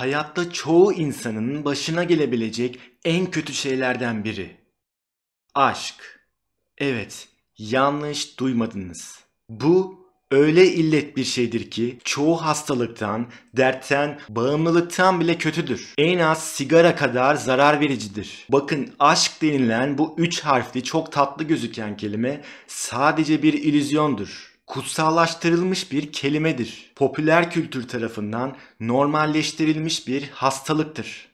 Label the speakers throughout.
Speaker 1: hayatta çoğu insanın başına gelebilecek en kötü şeylerden biri. Aşk. Evet, yanlış duymadınız. Bu öyle illet bir şeydir ki çoğu hastalıktan, dertten, bağımlılıktan bile kötüdür. En az sigara kadar zarar vericidir. Bakın aşk denilen bu üç harfli çok tatlı gözüken kelime sadece bir ilüzyondur kutsallaştırılmış bir kelimedir. Popüler kültür tarafından normalleştirilmiş bir hastalıktır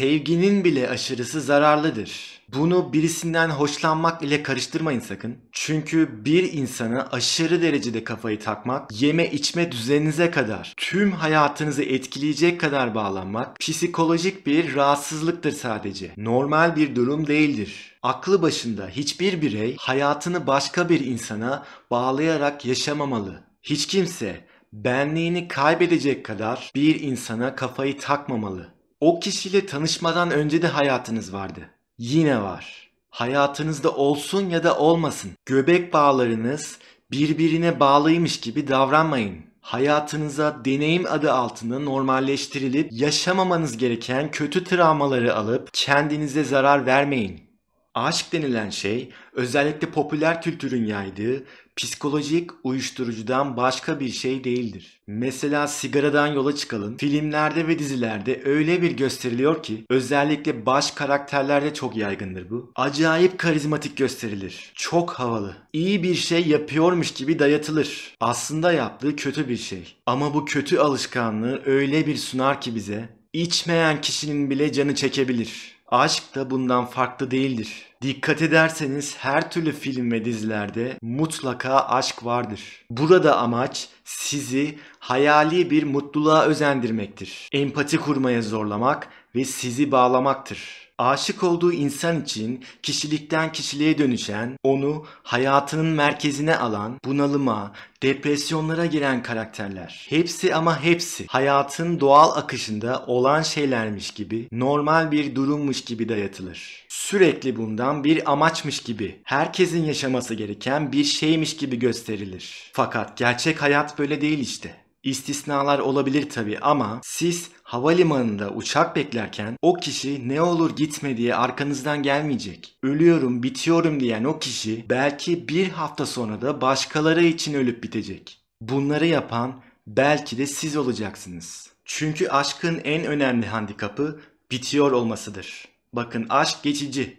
Speaker 1: sevginin bile aşırısı zararlıdır. Bunu birisinden hoşlanmak ile karıştırmayın sakın. Çünkü bir insanı aşırı derecede kafayı takmak, yeme içme düzeninize kadar, tüm hayatınızı etkileyecek kadar bağlanmak psikolojik bir rahatsızlıktır sadece. Normal bir durum değildir. Aklı başında hiçbir birey hayatını başka bir insana bağlayarak yaşamamalı. Hiç kimse benliğini kaybedecek kadar bir insana kafayı takmamalı. O kişiyle tanışmadan önce de hayatınız vardı. Yine var. Hayatınızda olsun ya da olmasın. Göbek bağlarınız birbirine bağlıymış gibi davranmayın hayatınıza deneyim adı altında normalleştirilip yaşamamanız gereken kötü travmaları alıp kendinize zarar vermeyin. Aşk denilen şey özellikle popüler kültürün yaydığı psikolojik uyuşturucudan başka bir şey değildir. Mesela sigaradan yola çıkalım. Filmlerde ve dizilerde öyle bir gösteriliyor ki özellikle baş karakterlerde çok yaygındır bu. Acayip karizmatik gösterilir. Çok havalı. İyi bir şey yapıyormuş gibi dayatılır. Aslında yaptığı kötü bir şey. Ama bu kötü alışkanlığı öyle bir sunar ki bize içmeyen kişinin bile canı çekebilir. Aşk da bundan farklı değildir. Dikkat ederseniz her türlü film ve dizilerde mutlaka aşk vardır. Burada amaç sizi hayali bir mutluluğa özendirmektir. Empati kurmaya zorlamak ve sizi bağlamaktır aşık olduğu insan için kişilikten kişiliğe dönüşen, onu hayatının merkezine alan, bunalıma, depresyonlara giren karakterler. Hepsi ama hepsi hayatın doğal akışında olan şeylermiş gibi, normal bir durummuş gibi dayatılır. Sürekli bundan bir amaçmış gibi, herkesin yaşaması gereken bir şeymiş gibi gösterilir. Fakat gerçek hayat böyle değil işte. İstisnalar olabilir tabi ama siz havalimanında uçak beklerken o kişi ne olur gitme diye arkanızdan gelmeyecek. Ölüyorum, bitiyorum diyen o kişi belki bir hafta sonra da başkaları için ölüp bitecek. Bunları yapan belki de siz olacaksınız. Çünkü aşkın en önemli handikapı bitiyor olmasıdır. Bakın aşk geçici,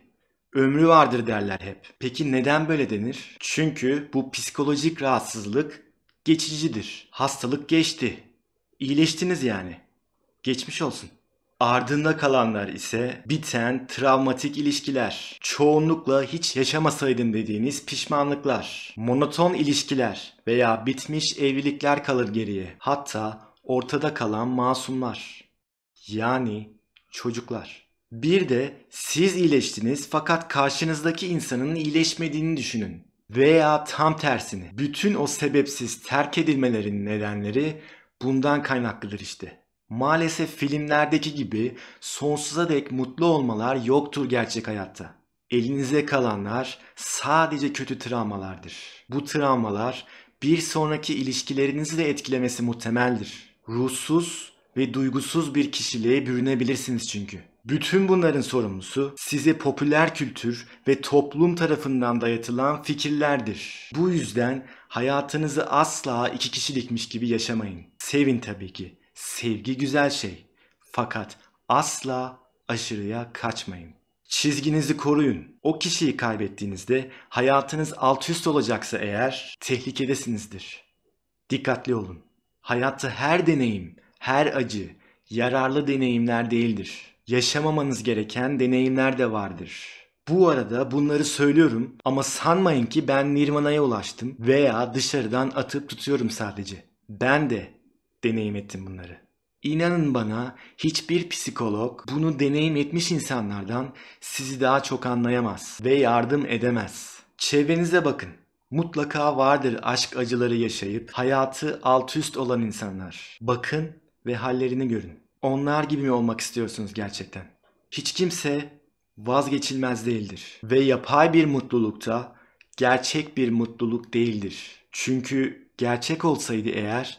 Speaker 1: ömrü vardır derler hep. Peki neden böyle denir? Çünkü bu psikolojik rahatsızlık geçicidir. Hastalık geçti. İyileştiniz yani. Geçmiş olsun. Ardında kalanlar ise biten travmatik ilişkiler, çoğunlukla hiç yaşamasaydım dediğiniz pişmanlıklar, monoton ilişkiler veya bitmiş evlilikler kalır geriye. Hatta ortada kalan masumlar. Yani çocuklar. Bir de siz iyileştiniz fakat karşınızdaki insanın iyileşmediğini düşünün. Veya tam tersini. Bütün o sebepsiz terk edilmelerin nedenleri bundan kaynaklıdır işte. Maalesef filmlerdeki gibi sonsuza dek mutlu olmalar yoktur gerçek hayatta. Elinize kalanlar sadece kötü travmalardır. Bu travmalar bir sonraki ilişkilerinizi de etkilemesi muhtemeldir. Ruhsuz ve duygusuz bir kişiliğe bürünebilirsiniz çünkü. Bütün bunların sorumlusu size popüler kültür ve toplum tarafından dayatılan fikirlerdir. Bu yüzden hayatınızı asla iki kişilikmiş gibi yaşamayın. Sevin tabii ki. Sevgi güzel şey. Fakat asla aşırıya kaçmayın. Çizginizi koruyun. O kişiyi kaybettiğinizde hayatınız alt üst olacaksa eğer tehlikedesinizdir. Dikkatli olun. Hayatta her deneyim, her acı yararlı deneyimler değildir yaşamamanız gereken deneyimler de vardır. Bu arada bunları söylüyorum ama sanmayın ki ben Nirvana'ya ulaştım veya dışarıdan atıp tutuyorum sadece. Ben de deneyim ettim bunları. İnanın bana hiçbir psikolog bunu deneyim etmiş insanlardan sizi daha çok anlayamaz ve yardım edemez. Çevrenize bakın. Mutlaka vardır aşk acıları yaşayıp hayatı alt üst olan insanlar. Bakın ve hallerini görün. Onlar gibi mi olmak istiyorsunuz gerçekten? Hiç kimse vazgeçilmez değildir ve yapay bir mutlulukta gerçek bir mutluluk değildir. Çünkü gerçek olsaydı eğer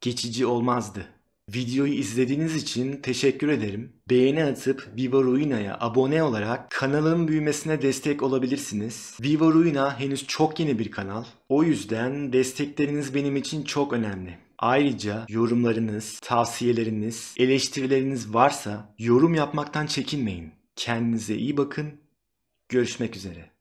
Speaker 1: geçici olmazdı. Videoyu izlediğiniz için teşekkür ederim. Beğeni atıp Viva Ruina'ya abone olarak kanalın büyümesine destek olabilirsiniz. Viva Ruina henüz çok yeni bir kanal. O yüzden destekleriniz benim için çok önemli. Ayrıca yorumlarınız, tavsiyeleriniz, eleştirileriniz varsa yorum yapmaktan çekinmeyin. Kendinize iyi bakın. Görüşmek üzere.